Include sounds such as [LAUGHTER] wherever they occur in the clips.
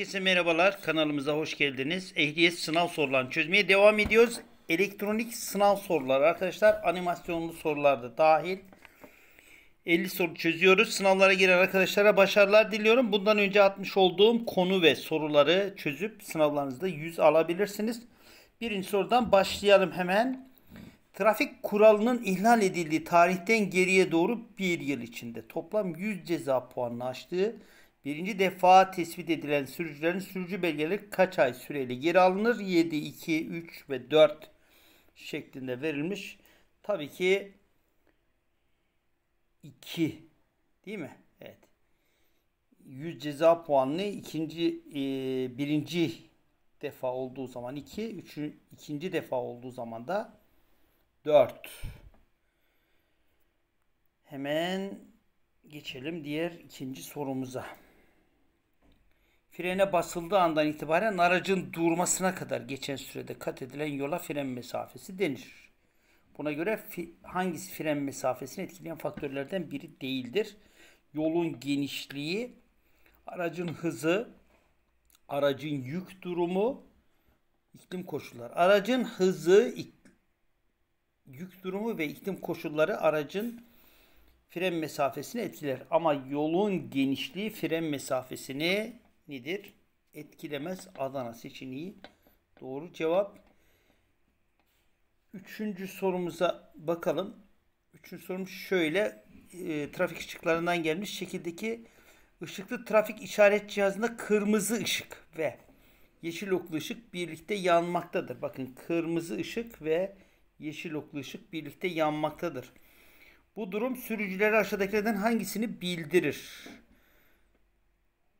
Herkese merhabalar. Kanalımıza hoş geldiniz. Ehliyet sınav sorularını çözmeye devam ediyoruz. Elektronik sınav soruları arkadaşlar. Animasyonlu sorular da dahil. 50 soru çözüyoruz. Sınavlara giren arkadaşlara başarılar diliyorum. Bundan önce atmış olduğum konu ve soruları çözüp sınavlarınızda 100 alabilirsiniz. Birinci sorudan başlayalım hemen. Trafik kuralının ihlal edildiği tarihten geriye doğru bir yıl içinde toplam 100 ceza puanını aştığı Birinci defa tespit edilen sürücülerin sürücü belgeleri kaç ay süreli geri alınır? 7, 2, 3 ve 4 şeklinde verilmiş. Tabii ki 2 değil mi? Evet. 100 ceza puanlı ikinci e, birinci defa olduğu zaman 2, üçü, ikinci defa olduğu zaman da 4. Hemen geçelim diğer ikinci sorumuza frene basıldığı andan itibaren aracın durmasına kadar geçen sürede kat edilen yola fren mesafesi denir. Buna göre fi, hangisi fren mesafesini etkileyen faktörlerden biri değildir. Yolun genişliği, aracın hızı, aracın yük durumu, iklim koşulları. Aracın hızı, ik, yük durumu ve iklim koşulları aracın fren mesafesini etkiler. Ama yolun genişliği fren mesafesini nedir? Etkilemez Adana seçeneği. Doğru cevap. Üçüncü sorumuza bakalım. Üçüncü sorum şöyle. E, trafik ışıklarından gelmiş şekildeki ışıklı trafik işaret cihazında kırmızı ışık ve yeşil oklu ışık birlikte yanmaktadır. Bakın kırmızı ışık ve yeşil oklu ışık birlikte yanmaktadır. Bu durum sürücülere aşağıdakilerden hangisini bildirir?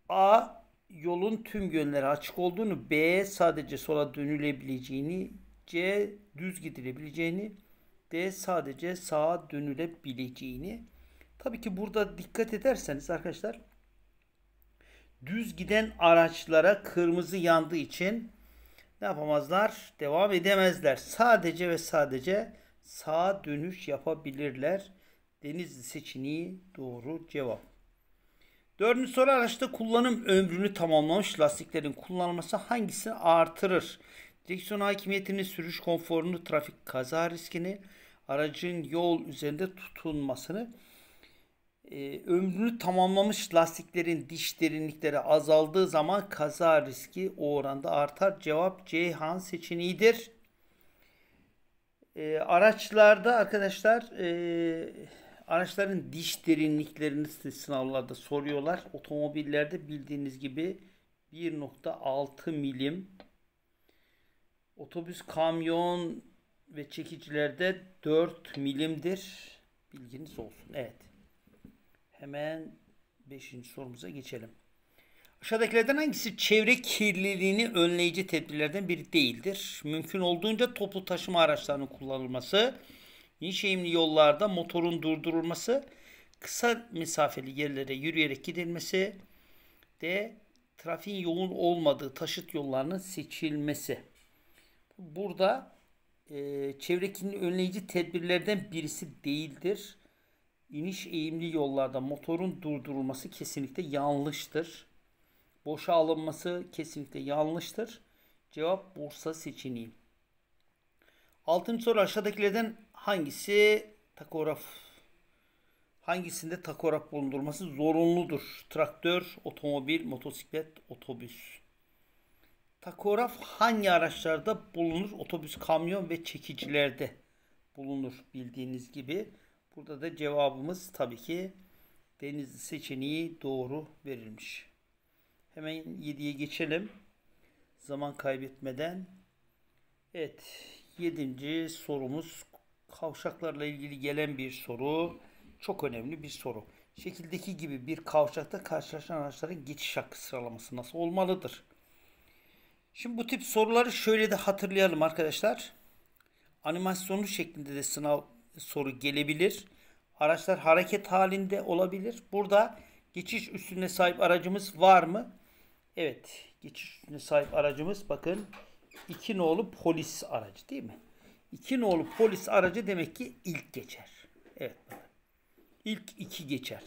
A yolun tüm yönleri açık olduğunu, B sadece sola dönülebileceğini, C düz gidilebileceğini, D sadece sağa dönülebileceğini. Tabii ki burada dikkat ederseniz arkadaşlar düz giden araçlara kırmızı yandığı için ne yapamazlar? Devam edemezler. Sadece ve sadece sağa dönüş yapabilirler. Denizli seçeneği doğru cevap. Dördüncü soru araçta kullanım ömrünü tamamlamış lastiklerin kullanılması hangisini artırır? Direksiyon hakimiyetini, sürüş konforunu, trafik kaza riskini, aracın yol üzerinde tutunmasını, e, ömrünü tamamlamış lastiklerin diş derinlikleri azaldığı zaman kaza riski o oranda artar. Cevap Ceyhan seçeneğidir. E, araçlarda arkadaşlar e, araçların diş derinliklerini sınavlarda soruyorlar. Otomobillerde bildiğiniz gibi 1.6 milim. Otobüs, kamyon ve çekicilerde 4 milimdir. Bilginiz olsun. Evet. Hemen 5. sorumuza geçelim. Aşağıdakilerden hangisi çevre kirliliğini önleyici tedbirlerden biri değildir? Mümkün olduğunca toplu taşıma araçlarının kullanılması, inşeimli yollarda motorun durdurulması, kısa mesafeli yerlere yürüyerek gidilmesi de trafiğin yoğun olmadığı taşıt yollarının seçilmesi. Burada e, çevrekinin önleyici tedbirlerden birisi değildir. İniş eğimli yollarda motorun durdurulması kesinlikle yanlıştır. Boşa alınması kesinlikle yanlıştır. Cevap Bursa seçeneği. Altıncı soru aşağıdakilerden hangisi takograf hangisinde takograf bulundurması zorunludur? Traktör, otomobil, motosiklet, otobüs. Takograf hangi araçlarda bulunur? Otobüs, kamyon ve çekicilerde bulunur bildiğiniz gibi. Burada da cevabımız tabii ki deniz seçeneği doğru verilmiş. Hemen 7'ye geçelim. Zaman kaybetmeden. Evet. 7. sorumuz Kavşaklarla ilgili gelen bir soru. Çok önemli bir soru. Şekildeki gibi bir kavşakta karşılaşan araçların geçiş hakkı sıralaması nasıl olmalıdır? Şimdi bu tip soruları şöyle de hatırlayalım arkadaşlar. Animasyonlu şeklinde de sınav soru gelebilir. Araçlar hareket halinde olabilir. Burada geçiş üstüne sahip aracımız var mı? Evet. Geçiş üstüne sahip aracımız bakın iki nolu polis aracı değil mi? İki nolu polis aracı demek ki ilk geçer. Evet İlk iki geçer.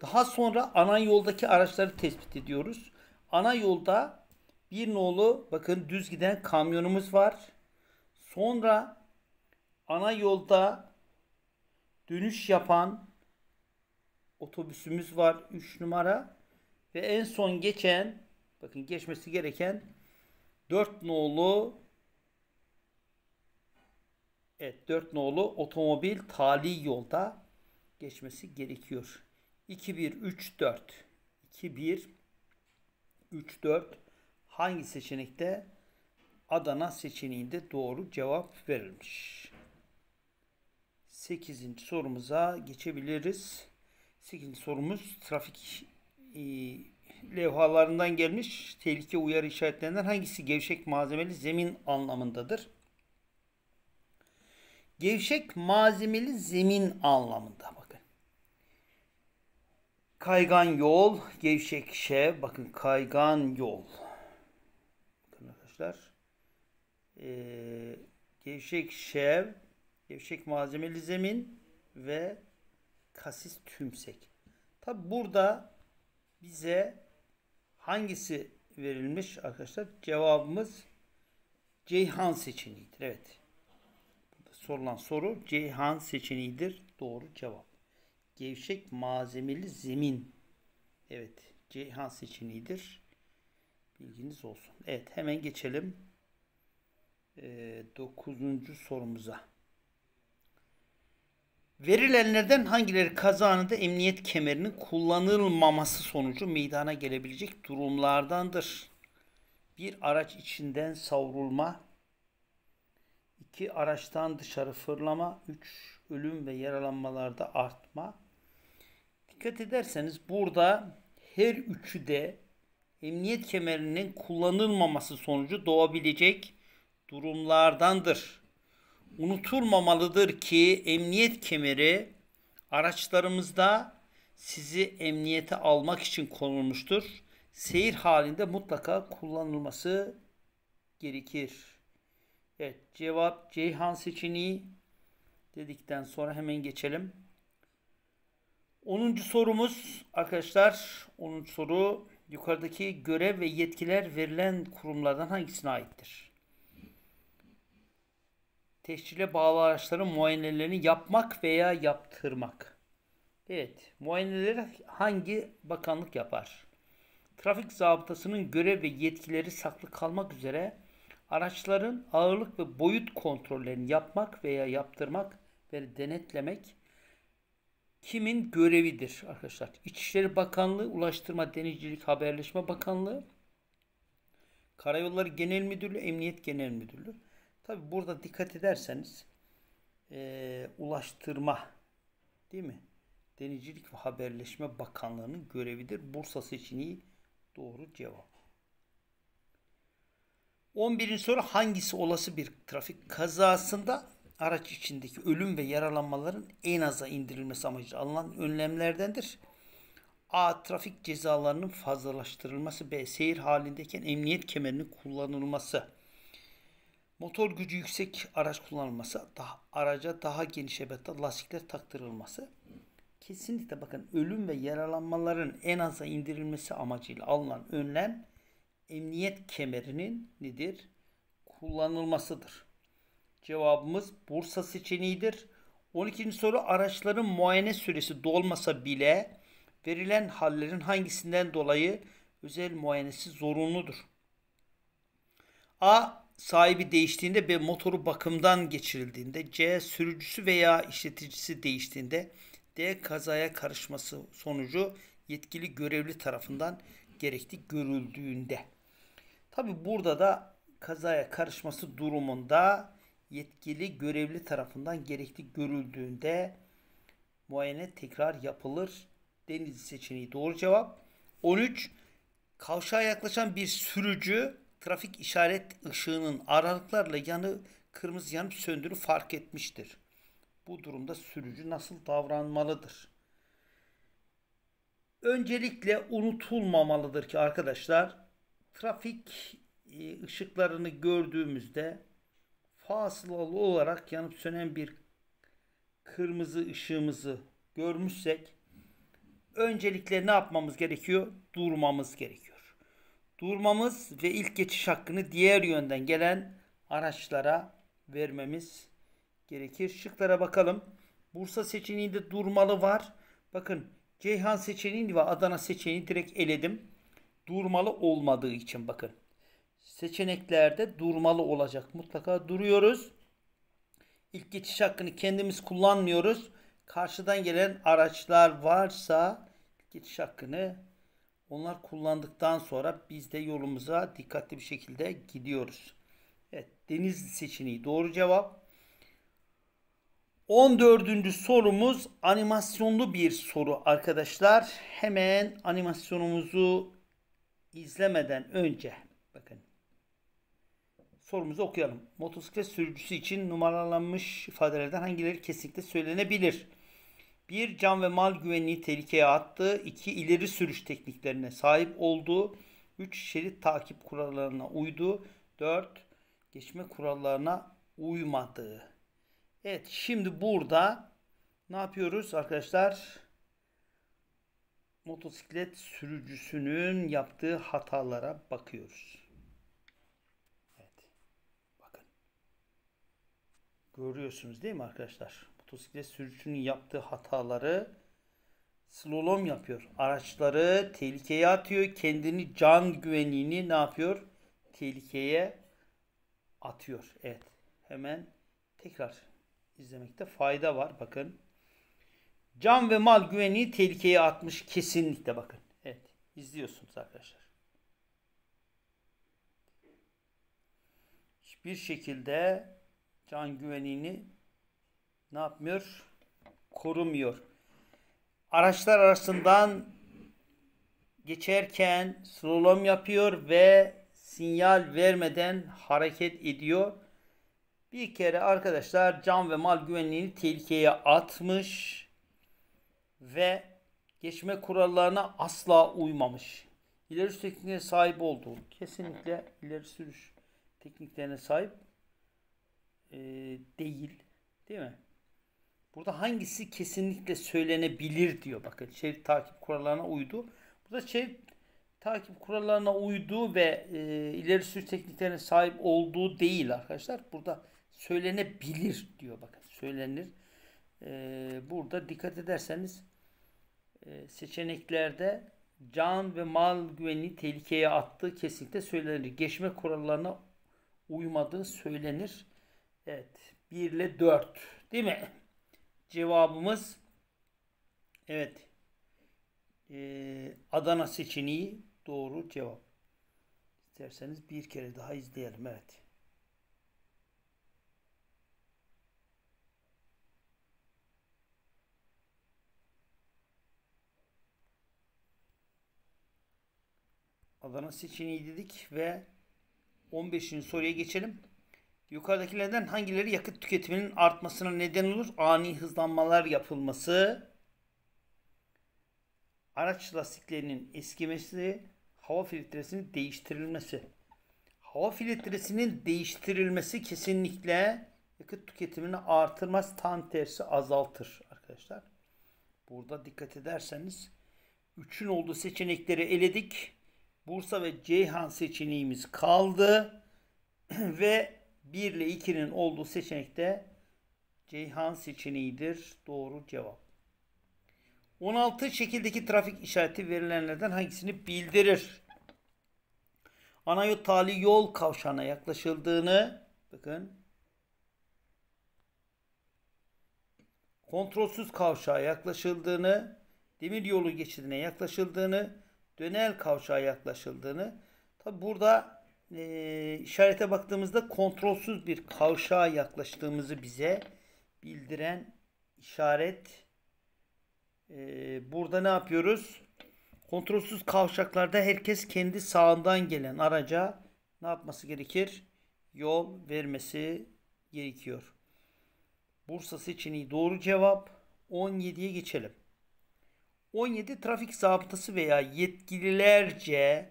Daha sonra ana yoldaki araçları tespit ediyoruz. Ana yolda bir nolu bakın düz giden kamyonumuz var. Sonra ana yolda dönüş yapan otobüsümüz var 3 numara ve en son geçen bakın geçmesi gereken 4 nolu Evet 4 nolu otomobil tali yolda geçmesi gerekiyor. 2 1 3 4 2 1 3 4 hangi seçenekte Adana seçeneğinde doğru cevap verilmiş. 8. sorumuza geçebiliriz. 8. sorumuz trafik e, levhalarından gelmiş tehlike uyarı işaretlerinden hangisi gevşek malzemeli zemin anlamındadır? Gevşek malzemeli zemin anlamında bakın. Kaygan yol, gevşek şey Bakın kaygan yol. Bakın arkadaşlar. Ee, gevşek şev, gevşek malzemeli zemin ve kasis tümsek. Tabi burada bize hangisi verilmiş arkadaşlar? Cevabımız Ceyhan seçeneğidir. Evet sorulan soru Ceyhan seçeneğidir. Doğru cevap. Gevşek malzemeli zemin. Evet. Ceyhan seçeneğidir. Bilginiz olsun. Evet. Hemen geçelim. E, dokuzuncu sorumuza. Verilenlerden hangileri kazanında emniyet kemerinin kullanılmaması sonucu meydana gelebilecek durumlardandır? Bir araç içinden savrulma, 2 araçtan dışarı fırlama, 3 ölüm ve yaralanmalarda artma. Dikkat ederseniz burada her üçü de emniyet kemerinin kullanılmaması sonucu doğabilecek durumlardandır. Unutulmamalıdır ki emniyet kemeri araçlarımızda sizi emniyete almak için konulmuştur. Seyir halinde mutlaka kullanılması gerekir. Evet cevap Ceyhan seçeneği dedikten sonra hemen geçelim. 10. sorumuz arkadaşlar 10. soru yukarıdaki görev ve yetkiler verilen kurumlardan hangisine aittir? Tescile bağlı araçların muayenelerini yapmak veya yaptırmak. Evet, muayeneleri hangi bakanlık yapar? Trafik zabıtasının görev ve yetkileri saklı kalmak üzere Araçların ağırlık ve boyut kontrollerini yapmak veya yaptırmak ve denetlemek kimin görevidir arkadaşlar? İçişleri Bakanlığı, Ulaştırma, Denizcilik, Haberleşme Bakanlığı, Karayolları Genel Müdürlüğü, Emniyet Genel Müdürlüğü. Tabi burada dikkat ederseniz e, Ulaştırma değil mi? Denizcilik ve Haberleşme Bakanlığı'nın görevidir. Bursa seçeneği doğru cevap. 11. soru hangisi olası bir trafik kazasında araç içindeki ölüm ve yaralanmaların en aza indirilmesi amacıyla alınan önlemlerdendir? A. Trafik cezalarının fazlalaştırılması. B. Seyir halindeyken emniyet kemerinin kullanılması. Motor gücü yüksek araç kullanılması. Daha, araca daha geniş ebette lastikler taktırılması. Kesinlikle bakın ölüm ve yaralanmaların en aza indirilmesi amacıyla alınan önlem emniyet kemerinin nedir? Kullanılmasıdır. Cevabımız Bursa seçeneğidir. 12. soru araçların muayene süresi dolmasa bile verilen hallerin hangisinden dolayı özel muayenesi zorunludur? A. Sahibi değiştiğinde B. Motoru bakımdan geçirildiğinde C. Sürücüsü veya işleticisi değiştiğinde D. Kazaya karışması sonucu yetkili görevli tarafından gerekli görüldüğünde. Tabi burada da kazaya karışması durumunda yetkili görevli tarafından gerekli görüldüğünde muayene tekrar yapılır. Deniz seçeneği doğru cevap. 13. Kavşağa yaklaşan bir sürücü trafik işaret ışığının aralıklarla yanı kırmızı yanıp söndürü fark etmiştir. Bu durumda sürücü nasıl davranmalıdır? Öncelikle unutulmamalıdır ki arkadaşlar trafik e, ışıklarını gördüğümüzde fasılalı olarak yanıp sönen bir kırmızı ışığımızı görmüşsek öncelikle ne yapmamız gerekiyor? Durmamız gerekiyor. Durmamız ve ilk geçiş hakkını diğer yönden gelen araçlara vermemiz gerekir. Şıklara bakalım. Bursa seçeneğinde durmalı var. Bakın Ceyhan seçeneğini ve Adana seçeneğini direkt eledim durmalı olmadığı için bakın. Seçeneklerde durmalı olacak. Mutlaka duruyoruz. İlk geçiş hakkını kendimiz kullanmıyoruz. Karşıdan gelen araçlar varsa geçiş hakkını onlar kullandıktan sonra biz de yolumuza dikkatli bir şekilde gidiyoruz. Evet Denizli seçeneği doğru cevap. 14. sorumuz animasyonlu bir soru arkadaşlar. Hemen animasyonumuzu izlemeden önce bakın sorumuzu okuyalım. Motosiklet sürücüsü için numaralanmış ifadelerden hangileri kesinlikle söylenebilir? Bir can ve mal güvenliği tehlikeye attı. iki ileri sürüş tekniklerine sahip oldu. Üç şerit takip kurallarına uydu. Dört geçme kurallarına uymadı. Evet şimdi burada ne yapıyoruz arkadaşlar? motosiklet sürücüsünün yaptığı hatalara bakıyoruz. Evet. Bakın. Görüyorsunuz değil mi arkadaşlar? Motosiklet sürücüsünün yaptığı hataları slalom yapıyor. Araçları tehlikeye atıyor. Kendini can güvenliğini ne yapıyor? Tehlikeye atıyor. Evet. Hemen tekrar izlemekte fayda var. Bakın. Can ve mal güvenliği tehlikeye atmış kesinlikle bakın. Evet izliyorsunuz arkadaşlar. Hiçbir şekilde can güvenliğini ne yapmıyor? Korumuyor. Araçlar arasından geçerken slalom yapıyor ve sinyal vermeden hareket ediyor. Bir kere arkadaşlar can ve mal güvenliğini tehlikeye atmış ve geçme kurallarına asla uymamış. İleri sürüş tekniğine sahip olduğu. Kesinlikle ileri sürüş tekniklerine sahip e, değil. Değil mi? Burada hangisi kesinlikle söylenebilir diyor. Bakın şerit takip kurallarına uydu. Burada şerit takip kurallarına uyduğu ve e, ileri sürüş tekniklerine sahip olduğu değil arkadaşlar. Burada söylenebilir diyor bakın. Söylenir ee, burada dikkat ederseniz e, seçeneklerde can ve mal güvenliği tehlikeye attığı kesinlikle söylenir. Geçme kurallarına uymadığı söylenir. Evet. 1 ile 4. Değil mi? Cevabımız evet. E, Adana seçeneği doğru cevap. İsterseniz bir kere daha izleyelim. Evet. Adana seçeneği dedik ve 15. soruya geçelim. Yukarıdakilerden hangileri yakıt tüketiminin artmasına neden olur? Ani hızlanmalar yapılması, araç lastiklerinin eskimesi, hava filtresinin değiştirilmesi. Hava filtresinin değiştirilmesi kesinlikle yakıt tüketimini artırmaz, tam tersi azaltır arkadaşlar. Burada dikkat ederseniz üçün olduğu seçenekleri eledik. Bursa ve Ceyhan seçeneğimiz kaldı. [CLEARS THROAT] ve 1 ile 2'nin olduğu de Ceyhan seçeneğidir. Doğru cevap. 16 şekildeki trafik işareti verilenlerden hangisini bildirir? Ana yol tali yol kavşağına yaklaşıldığını bakın kontrolsüz kavşağa yaklaşıldığını, demir yolu geçidine yaklaşıldığını, dönel kavşağa yaklaşıldığını tabi burada e, işarete baktığımızda kontrolsüz bir kavşağa yaklaştığımızı bize bildiren işaret e, burada ne yapıyoruz? Kontrolsüz kavşaklarda herkes kendi sağından gelen araca ne yapması gerekir? Yol vermesi gerekiyor. Bursa seçeneği doğru cevap. 17'ye geçelim. 17 trafik zabıtası veya yetkililerce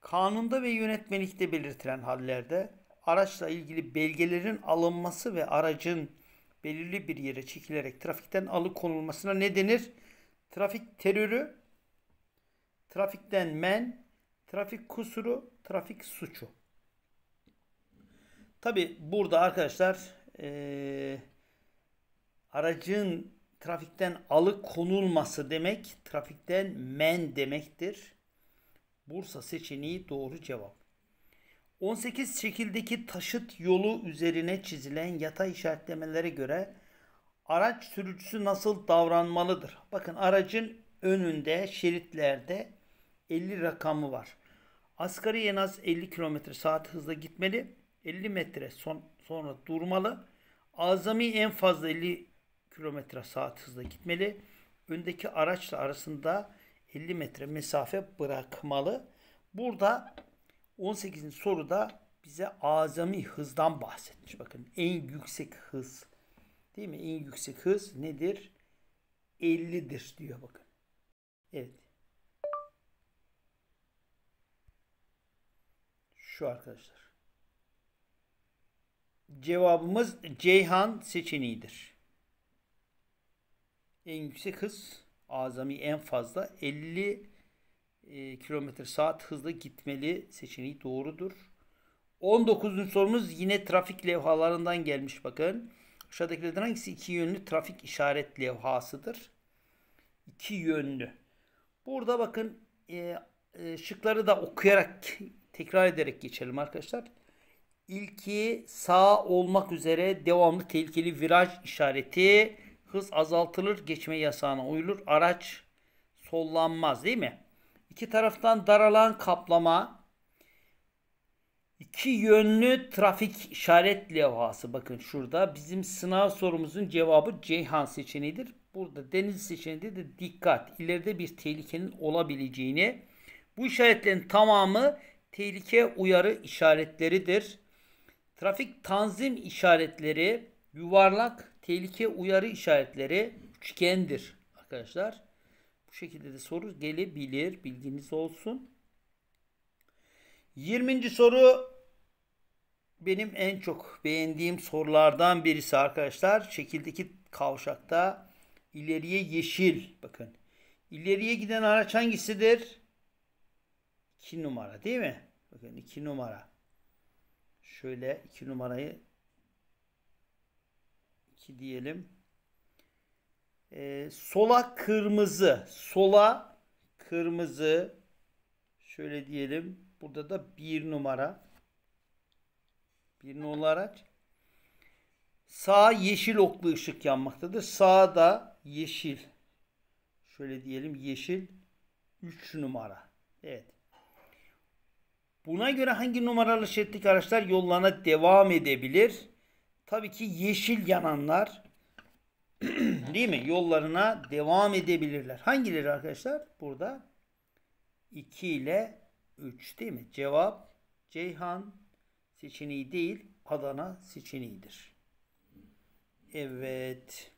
kanunda ve yönetmelikte belirtilen hallerde araçla ilgili belgelerin alınması ve aracın belirli bir yere çekilerek trafikten alıkonulmasına ne denir? Trafik terörü, trafikten men, trafik kusuru, trafik suçu. Tabi burada arkadaşlar ee, aracın trafikten alıkonulması demek, trafikten men demektir. Bursa seçeneği doğru cevap. 18 şekildeki taşıt yolu üzerine çizilen yatay işaretlemelere göre araç sürücüsü nasıl davranmalıdır? Bakın aracın önünde şeritlerde 50 rakamı var. Asgari en az 50 km saat hızla gitmeli. 50 metre son, sonra durmalı. Azami en fazla 50 Kilometre saat hızla gitmeli. Öndeki araçla arasında 50 metre mesafe bırakmalı. Burada 18'in soruda bize azami hızdan bahsetmiş. Bakın en yüksek hız değil mi? En yüksek hız nedir? 50'dir diyor bakın. Evet. Şu arkadaşlar. Cevabımız Ceyhan seçeneğidir en yüksek hız azami en fazla 50 e, kilometre saat hızla gitmeli seçeneği doğrudur. 19. sorumuz yine trafik levhalarından gelmiş bakın. Aşağıdakilerden hangisi iki yönlü trafik işaret levhasıdır? İki yönlü. Burada bakın e, e şıkları da okuyarak tekrar ederek geçelim arkadaşlar. İlki sağ olmak üzere devamlı tehlikeli viraj işareti hız azaltılır, geçme yasağına uyulur, araç sollanmaz değil mi? İki taraftan daralan kaplama, iki yönlü trafik işaret levhası bakın şurada. Bizim sınav sorumuzun cevabı Ceyhan seçeneğidir. Burada deniz seçeneğinde de dikkat. ileride bir tehlikenin olabileceğini. Bu işaretlerin tamamı tehlike uyarı işaretleridir. Trafik tanzim işaretleri yuvarlak Tehlike uyarı işaretleri üçgendir arkadaşlar. Bu şekilde de soru gelebilir. Bilginiz olsun. 20. soru benim en çok beğendiğim sorulardan birisi arkadaşlar. Şekildeki kavşakta ileriye yeşil. Bakın. İleriye giden araç hangisidir? 2 numara değil mi? Bakın 2 numara. Şöyle 2 numarayı 2 diyelim. Ee, sola kırmızı. Sola kırmızı. Şöyle diyelim. Burada da 1 numara. 1 numaralı Sağ yeşil oklu ışık yanmaktadır. Sağda yeşil. Şöyle diyelim yeşil 3 numara. Evet. Buna göre hangi numaralı şeritlik araçlar yollana devam edebilir? Tabii ki yeşil yananlar [CLEARS THROAT] değil mi? Yollarına devam edebilirler. Hangileri arkadaşlar? Burada 2 ile 3 değil mi? Cevap Ceyhan seçeneği değil Adana seçeneğidir. Evet.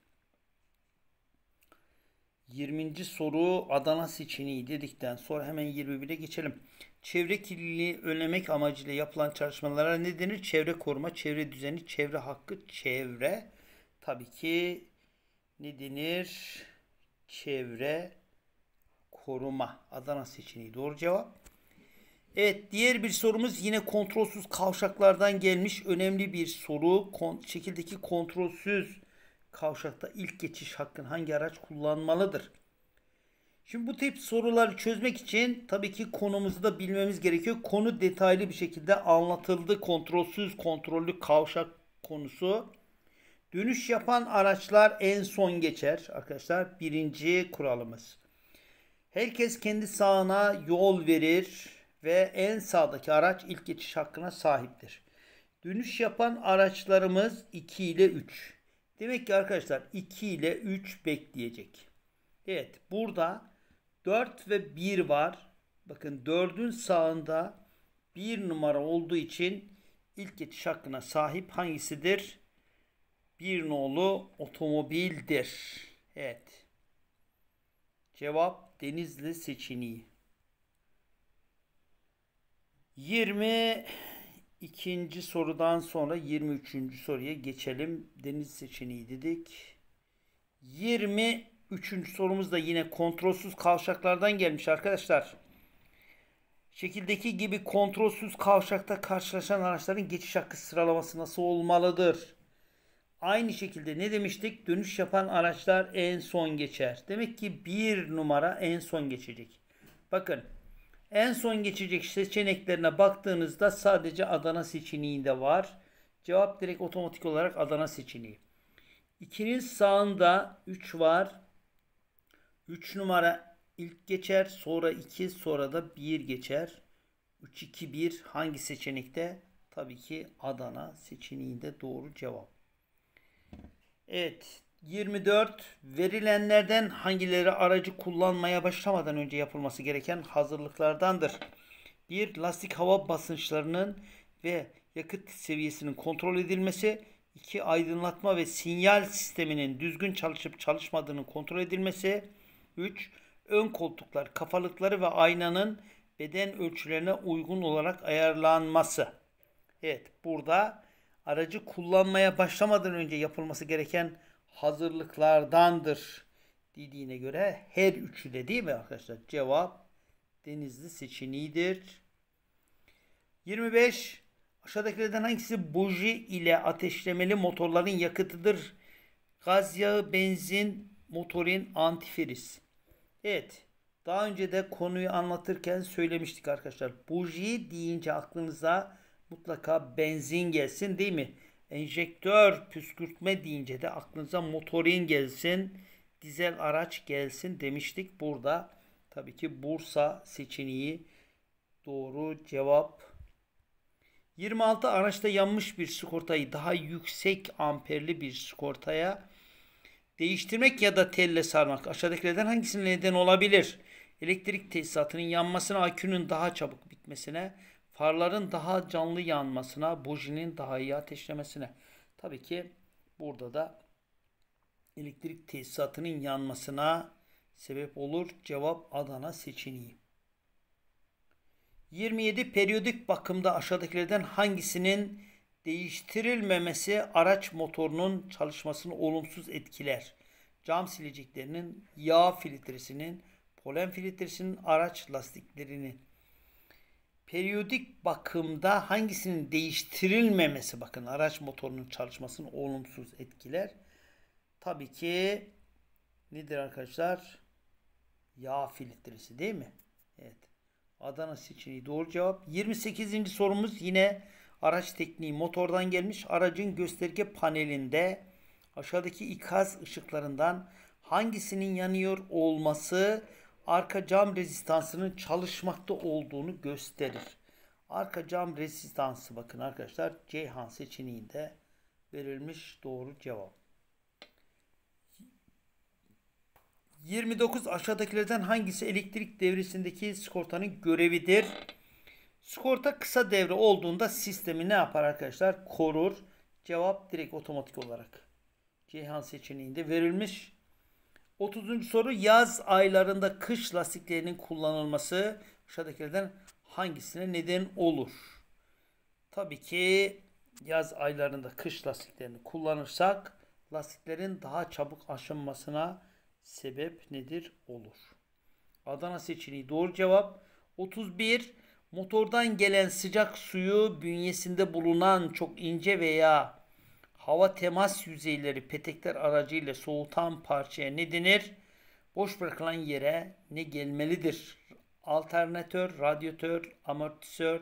20. soru Adana seçeneği dedikten sonra hemen 21'e geçelim. Çevre kirliliği önlemek amacıyla yapılan çalışmalara ne denir? Çevre koruma, çevre düzeni, çevre hakkı, çevre tabii ki ne denir? Çevre koruma. Adana seçeneği doğru cevap. Evet diğer bir sorumuz yine kontrolsüz kavşaklardan gelmiş önemli bir soru. Kon şekildeki kontrolsüz kavşakta ilk geçiş hakkın hangi araç kullanmalıdır? Şimdi bu tip soruları çözmek için tabii ki konumuzu da bilmemiz gerekiyor. Konu detaylı bir şekilde anlatıldı. Kontrolsüz kontrollü kavşak konusu. Dönüş yapan araçlar en son geçer arkadaşlar. Birinci kuralımız. Herkes kendi sağına yol verir ve en sağdaki araç ilk geçiş hakkına sahiptir. Dönüş yapan araçlarımız 2 ile 3. Demek ki arkadaşlar 2 ile 3 bekleyecek. Evet burada 4 ve 1 var. Bakın 4'ün sağında 1 numara olduğu için ilk geçiş hakkına sahip hangisidir? 1 nolu otomobildir. Evet. Cevap Denizli seçeneği. 20 İkinci sorudan sonra 23. soruya geçelim. Deniz seçeneği dedik. 23. sorumuz da yine kontrolsüz kavşaklardan gelmiş arkadaşlar. Şekildeki gibi kontrolsüz kavşakta karşılaşan araçların geçiş hakkı sıralaması nasıl olmalıdır? Aynı şekilde ne demiştik? Dönüş yapan araçlar en son geçer. Demek ki bir numara en son geçecek. Bakın en son geçecek seçeneklerine baktığınızda sadece Adana seçeneğinde var. Cevap direkt otomatik olarak Adana seçeneği. İkinin sağında 3 var. 3 numara ilk geçer. Sonra 2 sonra da 1 geçer. 3 2 1 hangi seçenekte? Tabii ki Adana seçeneğinde doğru cevap. Evet 24 verilenlerden hangileri aracı kullanmaya başlamadan önce yapılması gereken hazırlıklardandır. 1. Lastik hava basınçlarının ve yakıt seviyesinin kontrol edilmesi. 2. Aydınlatma ve sinyal sisteminin düzgün çalışıp çalışmadığının kontrol edilmesi. 3. Ön koltuklar, kafalıkları ve aynanın beden ölçülerine uygun olarak ayarlanması. Evet burada aracı kullanmaya başlamadan önce yapılması gereken hazırlıklardandır dediğine göre her üçü de değil mi arkadaşlar? Cevap Denizli seçeneğidir. 25. Aşağıdakilerden hangisi buji ile ateşlemeli motorların yakıtıdır? Gaz yağı, benzin, motorin, antifriz. Evet. Daha önce de konuyu anlatırken söylemiştik arkadaşlar. Buji deyince aklınıza mutlaka benzin gelsin değil mi? Enjektör püskürtme deyince de aklınıza motorin gelsin, dizel araç gelsin demiştik. Burada tabii ki Bursa seçeneği doğru cevap. 26 araçta yanmış bir sigortayı daha yüksek amperli bir sigortaya değiştirmek ya da telle sarmak aşağıdakilerden hangisinin neden olabilir? Elektrik tesisatının yanmasına, akünün daha çabuk bitmesine, Farların daha canlı yanmasına, bujinin daha iyi ateşlemesine. Tabii ki burada da elektrik tesisatının yanmasına sebep olur. Cevap Adana seçeneği. 27 periyodik bakımda aşağıdakilerden hangisinin değiştirilmemesi araç motorunun çalışmasını olumsuz etkiler? Cam sileceklerinin, yağ filtresinin, polen filtresinin, araç lastiklerinin periyodik bakımda hangisinin değiştirilmemesi bakın araç motorunun çalışmasını olumsuz etkiler. Tabii ki nedir arkadaşlar? Yağ filtresi değil mi? Evet. Adana seçeneği doğru cevap. 28. sorumuz yine araç tekniği motordan gelmiş. Aracın gösterge panelinde aşağıdaki ikaz ışıklarından hangisinin yanıyor olması arka cam rezistansının çalışmakta olduğunu gösterir. Arka cam rezistansı bakın arkadaşlar Ceyhan seçeneğinde verilmiş doğru cevap. 29 aşağıdakilerden hangisi elektrik devresindeki skortanın görevidir? Skorta kısa devre olduğunda sistemi ne yapar arkadaşlar? Korur. Cevap direkt otomatik olarak. Ceyhan seçeneğinde verilmiş. 30. soru yaz aylarında kış lastiklerinin kullanılması aşağıdakilerden hangisine neden olur? Tabii ki yaz aylarında kış lastiklerini kullanırsak lastiklerin daha çabuk aşınmasına sebep nedir olur? Adana seçeneği doğru cevap. 31. Motordan gelen sıcak suyu bünyesinde bulunan çok ince veya hava temas yüzeyleri petekler aracıyla soğutan parçaya ne denir? Boş bırakılan yere ne gelmelidir? Alternatör, radyatör, amortisör,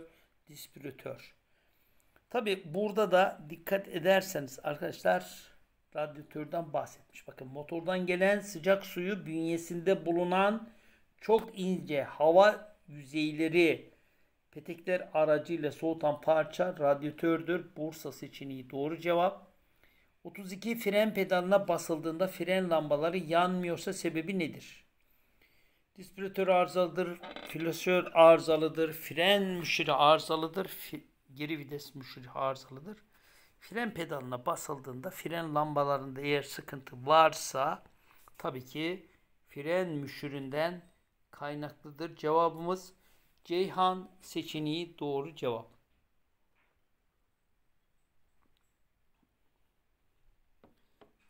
distribütör. Tabi burada da dikkat ederseniz arkadaşlar radyatörden bahsetmiş. Bakın motordan gelen sıcak suyu bünyesinde bulunan çok ince hava yüzeyleri petekler aracıyla soğutan parça radyatördür. Bursa seçeneği doğru cevap. 32 fren pedalına basıldığında fren lambaları yanmıyorsa sebebi nedir? Dispiratör arızalıdır, filasör arızalıdır, fren müşürü arızalıdır, geri vites müşürü arızalıdır. Fren pedalına basıldığında fren lambalarında eğer sıkıntı varsa tabii ki fren müşüründen kaynaklıdır. Cevabımız Ceyhan seçeneği doğru cevap.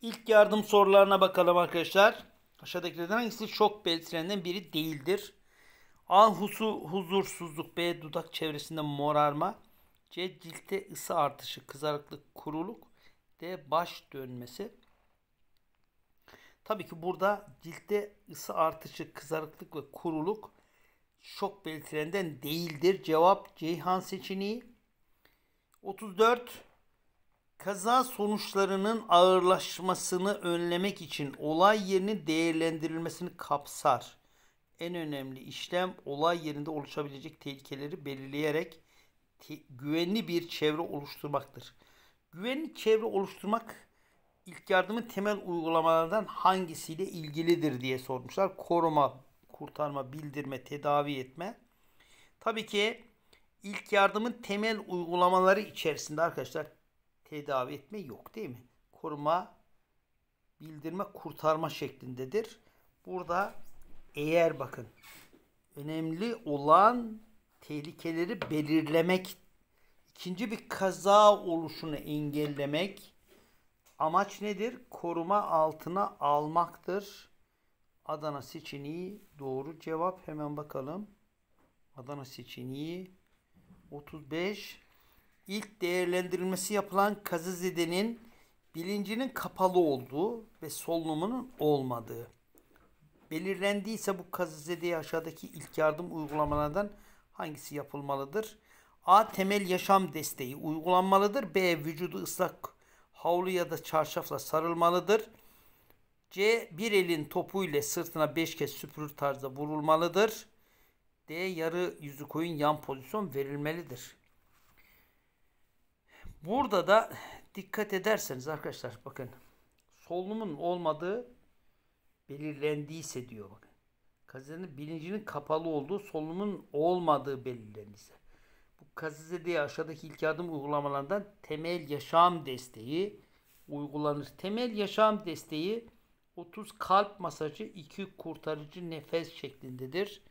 İlk yardım sorularına bakalım arkadaşlar. Aşağıdakilerden hangisi şok belirtilerinden biri değildir? A. Husu, huzursuzluk. B. Dudak çevresinde morarma. C. Ciltte ısı artışı, kızarıklık, kuruluk. D. Baş dönmesi. Tabii ki burada ciltte ısı artışı, kızarıklık ve kuruluk şok belirtilerinden değildir. Cevap Ceyhan seçeneği. 34 kaza sonuçlarının ağırlaşmasını önlemek için olay yerinin değerlendirilmesini kapsar. En önemli işlem olay yerinde oluşabilecek tehlikeleri belirleyerek te- güvenli bir çevre oluşturmaktır. Güvenli çevre oluşturmak ilk yardımın temel uygulamalarından hangisiyle ilgilidir diye sormuşlar. Koruma, kurtarma, bildirme, tedavi etme. Tabii ki ilk yardımın temel uygulamaları içerisinde arkadaşlar tedavi etme yok değil mi? Koruma, bildirme, kurtarma şeklindedir. Burada eğer bakın önemli olan tehlikeleri belirlemek, ikinci bir kaza oluşunu engellemek amaç nedir? Koruma altına almaktır. Adana seçeneği doğru cevap. Hemen bakalım. Adana seçeneği 35 ilk değerlendirilmesi yapılan kazizedenin bilincinin kapalı olduğu ve solunumunun olmadığı. Belirlendiyse bu kazizedeye aşağıdaki ilk yardım uygulamalarından hangisi yapılmalıdır? A. Temel yaşam desteği uygulanmalıdır. B. Vücudu ıslak havlu ya da çarşafla sarılmalıdır. C. Bir elin topu ile sırtına 5 kez süpürür tarzda vurulmalıdır. D. Yarı yüzü koyun yan pozisyon verilmelidir. Burada da dikkat ederseniz arkadaşlar bakın solunumun olmadığı belirlendiyse diyor bakın. Kazize'nin bilincinin kapalı olduğu solunumun olmadığı belirlendiyse. Bu kazize diye aşağıdaki ilk adım uygulamalarından temel yaşam desteği uygulanır. Temel yaşam desteği 30 kalp masajı 2 kurtarıcı nefes şeklindedir.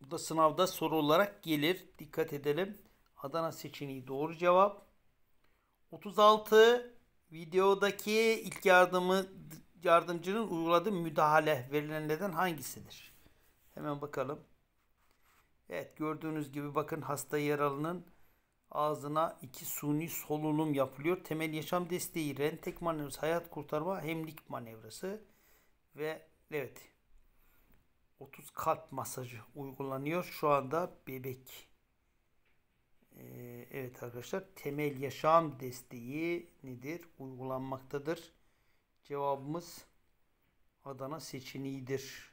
Bu da sınavda soru olarak gelir. Dikkat edelim. Adana seçeneği doğru cevap. 36 videodaki ilk yardımı yardımcının uyguladığı müdahale verilenlerden hangisidir? Hemen bakalım. Evet gördüğünüz gibi bakın hasta yaralının ağzına iki suni solunum yapılıyor. Temel yaşam desteği, rentek manevrası, hayat kurtarma, hemlik manevrası ve evet 30 kalp masajı uygulanıyor. Şu anda bebek ee, evet arkadaşlar temel yaşam desteği nedir? Uygulanmaktadır. Cevabımız Adana seçeneğidir.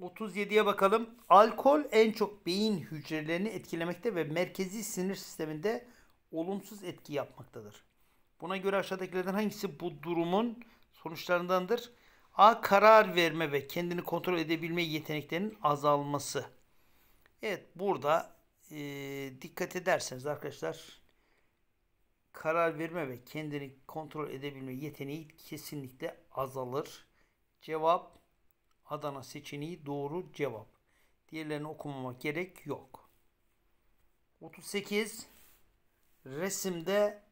37'ye bakalım. Alkol en çok beyin hücrelerini etkilemekte ve merkezi sinir sisteminde olumsuz etki yapmaktadır. Buna göre aşağıdakilerden hangisi bu durumun sonuçlarındandır? A. Karar verme ve kendini kontrol edebilme yeteneklerinin azalması. Evet burada e, dikkat ederseniz arkadaşlar karar verme ve kendini kontrol edebilme yeteneği kesinlikle azalır. Cevap Adana seçeneği doğru cevap. Diğerlerini okumama gerek yok. 38 resimde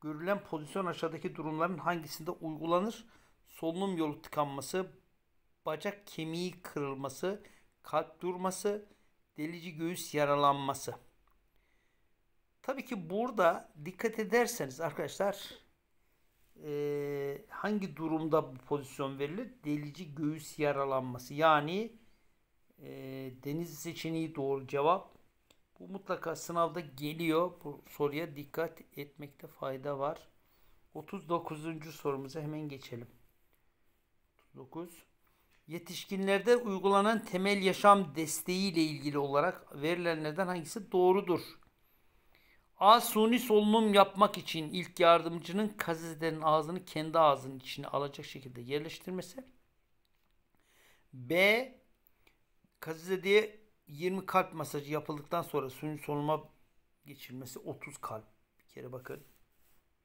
görülen pozisyon aşağıdaki durumların hangisinde uygulanır? Solunum yolu tıkanması, bacak kemiği kırılması, kalp durması, delici göğüs yaralanması. Tabii ki burada dikkat ederseniz arkadaşlar e, hangi durumda bu pozisyon verilir? Delici göğüs yaralanması. Yani e, deniz seçeneği doğru cevap. Bu mutlaka sınavda geliyor. Bu soruya dikkat etmekte fayda var. 39. sorumuza hemen geçelim. 39 Yetişkinlerde uygulanan temel yaşam desteği ile ilgili olarak verilenlerden hangisi doğrudur? A. Suni solunum yapmak için ilk yardımcının gazetelerin ağzını kendi ağzının içine alacak şekilde yerleştirmesi. B. Gazeteye 20 kalp masajı yapıldıktan sonra suni solunuma geçirmesi 30 kalp. Bir kere bakın.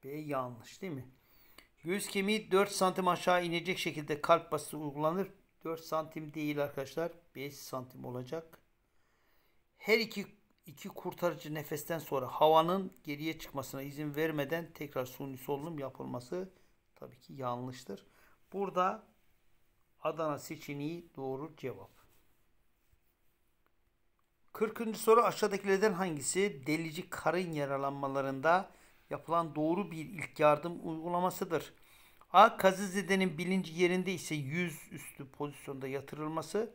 B yanlış değil mi? Göğüs kemiği 4 santim aşağı inecek şekilde kalp basısı uygulanır. 4 santim değil arkadaşlar. 5 santim olacak. Her iki, iki kurtarıcı nefesten sonra havanın geriye çıkmasına izin vermeden tekrar suni solunum yapılması tabii ki yanlıştır. Burada Adana seçeneği doğru cevap. 40. soru aşağıdakilerden hangisi delici karın yaralanmalarında yapılan doğru bir ilk yardım uygulamasıdır? A. Kazizedenin bilinci yerinde ise yüz üstü pozisyonda yatırılması.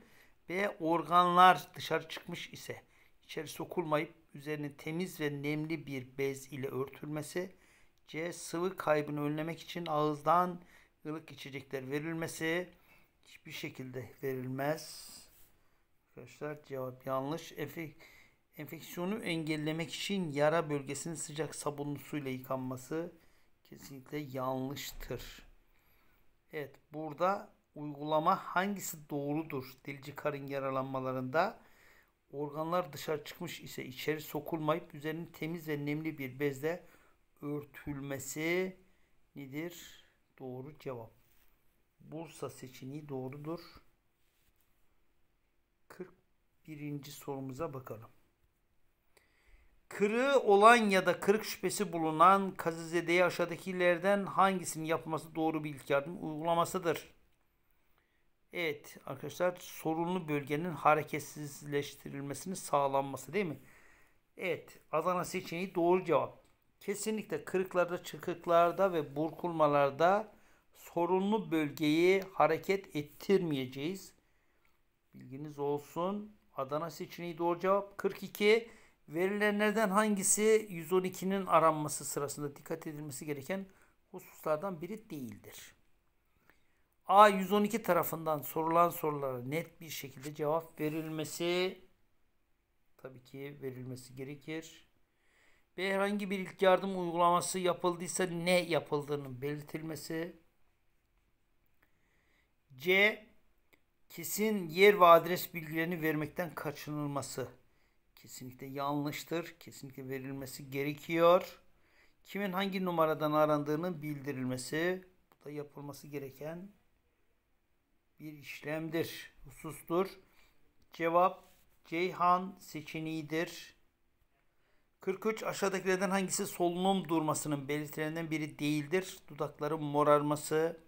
B. Organlar dışarı çıkmış ise içeri sokulmayıp üzerine temiz ve nemli bir bez ile örtülmesi. C. Sıvı kaybını önlemek için ağızdan ılık içecekler verilmesi hiçbir şekilde verilmez. Arkadaşlar cevap yanlış. Enfek enfeksiyonu engellemek için yara bölgesinin sıcak sabunlu suyla yıkanması kesinlikle yanlıştır. Evet burada uygulama hangisi doğrudur? Dilci karın yaralanmalarında organlar dışarı çıkmış ise içeri sokulmayıp üzerinin temiz ve nemli bir bezle örtülmesi nedir? Doğru cevap. Bursa seçeneği doğrudur. 41. sorumuza bakalım. Kırığı olan ya da kırık şüphesi bulunan Kazizede'ye aşağıdakilerden hangisinin yapılması doğru bir ilk yardım uygulamasıdır? Evet arkadaşlar sorunlu bölgenin hareketsizleştirilmesini sağlanması değil mi? Evet Adana seçeneği doğru cevap. Kesinlikle kırıklarda, çıkıklarda ve burkulmalarda sorunlu bölgeyi hareket ettirmeyeceğiz. Bilginiz olsun. Adana seçeneği doğru cevap. 42 Verilenlerden hangisi 112'nin aranması sırasında dikkat edilmesi gereken hususlardan biri değildir. A 112 tarafından sorulan sorulara net bir şekilde cevap verilmesi tabii ki verilmesi gerekir. B herhangi bir ilk yardım uygulaması yapıldıysa ne yapıldığının belirtilmesi. C kesin yer ve adres bilgilerini vermekten kaçınılması. Kesinlikle yanlıştır. Kesinlikle verilmesi gerekiyor. Kimin hangi numaradan arandığının bildirilmesi bu da yapılması gereken bir işlemdir, husustur. Cevap Ceyhan seçeneğidir. 43 aşağıdakilerden hangisi solunum durmasının belirtilerinden biri değildir? Dudakların morarması,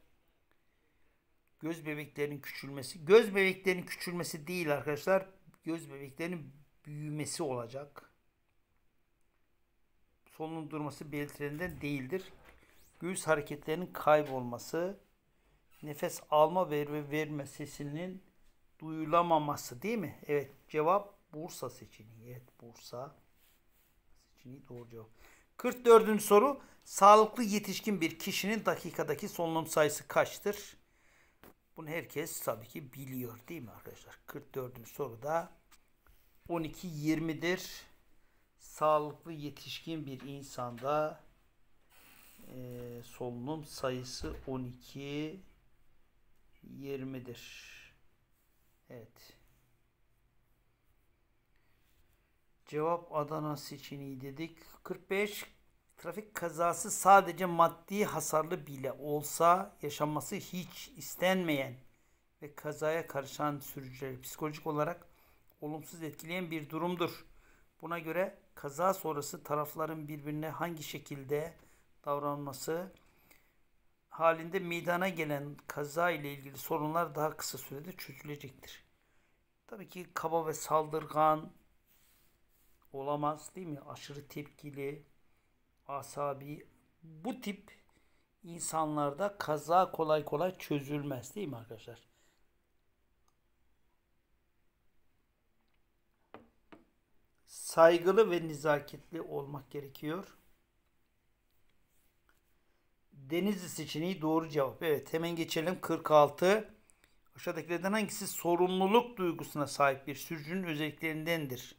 göz bebeklerinin küçülmesi. Göz bebeklerinin küçülmesi değil arkadaşlar. Göz bebeklerinin büyümesi olacak. Solunum durması belirtilerinden değildir. Göğüs hareketlerinin kaybolması, nefes alma ver ve verme sesinin duyulamaması değil mi? Evet cevap Bursa seçeneği. Evet Bursa seçeneği doğru cevap. 44. soru sağlıklı yetişkin bir kişinin dakikadaki solunum sayısı kaçtır? Bunu herkes tabii ki biliyor değil mi arkadaşlar? 44. soruda 12-20'dir. Sağlıklı yetişkin bir insanda e, solunum sayısı 12 20'dir. Evet. Cevap Adana seçeneği dedik. 45 trafik kazası sadece maddi hasarlı bile olsa yaşanması hiç istenmeyen ve kazaya karışan sürücüler psikolojik olarak olumsuz etkileyen bir durumdur. Buna göre kaza sonrası tarafların birbirine hangi şekilde davranması halinde meydana gelen kaza ile ilgili sorunlar daha kısa sürede çözülecektir. Tabii ki kaba ve saldırgan olamaz değil mi? Aşırı tepkili, asabi bu tip insanlarda kaza kolay kolay çözülmez değil mi arkadaşlar? saygılı ve nizaketli olmak gerekiyor. Denizli seçeneği doğru cevap. Evet hemen geçelim 46. Aşağıdakilerden hangisi sorumluluk duygusuna sahip bir sürücünün özelliklerindendir?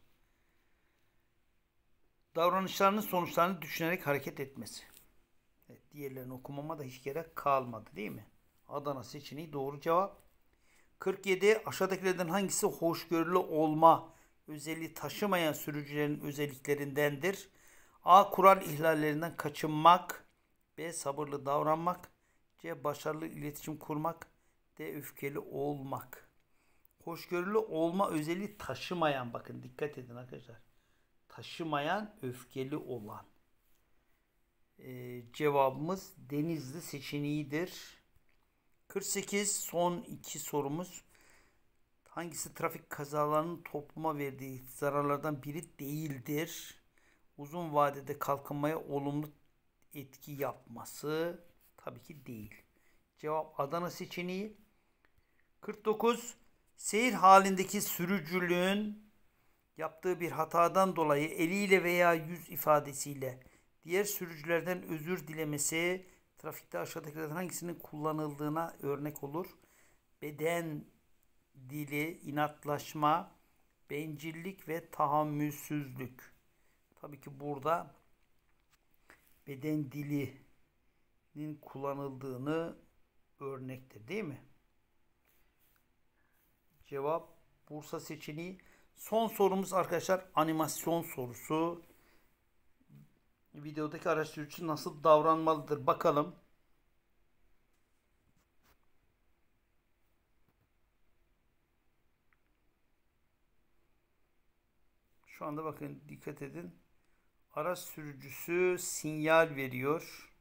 Davranışlarının sonuçlarını düşünerek hareket etmesi. Evet, diğerlerini okumama da hiç gerek kalmadı değil mi? Adana seçeneği doğru cevap. 47. Aşağıdakilerden hangisi hoşgörülü olma özelliği taşımayan sürücülerin özelliklerindendir. A. Kural ihlallerinden kaçınmak. B. Sabırlı davranmak. C. Başarılı iletişim kurmak. D. Öfkeli olmak. Hoşgörülü olma özelliği taşımayan. Bakın dikkat edin arkadaşlar. Taşımayan, öfkeli olan. Ee, cevabımız denizli seçeneğidir. 48 son iki sorumuz. Hangisi trafik kazalarının topluma verdiği zararlardan biri değildir? Uzun vadede kalkınmaya olumlu etki yapması tabii ki değil. Cevap Adana seçeneği. 49. Seyir halindeki sürücülüğün yaptığı bir hatadan dolayı eliyle veya yüz ifadesiyle diğer sürücülerden özür dilemesi trafikte aşağıdakilerden hangisinin kullanıldığına örnek olur. Beden dili, inatlaşma, bencillik ve tahammülsüzlük. Tabii ki burada beden dilinin kullanıldığını örnektir değil mi? Cevap Bursa seçeneği. Son sorumuz arkadaşlar animasyon sorusu. Videodaki araştırıcı nasıl davranmalıdır bakalım. Şu anda bakın dikkat edin. Araç sürücüsü sinyal veriyor.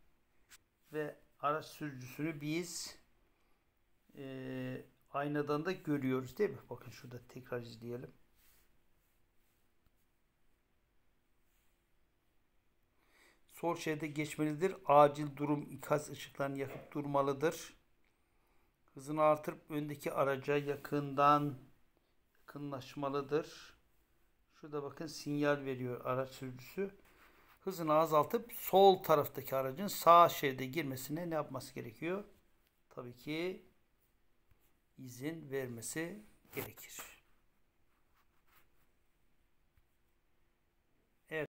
Ve araç sürücüsünü biz e, aynadan da görüyoruz değil mi? Bakın şurada tekrar izleyelim. Sol şeride geçmelidir. Acil durum ikaz ışıklarını yakıp durmalıdır. Hızını artırıp öndeki araca yakından yakınlaşmalıdır. Şurada bakın sinyal veriyor araç sürücüsü. Hızını azaltıp sol taraftaki aracın sağ şeride girmesine ne yapması gerekiyor? Tabii ki izin vermesi gerekir.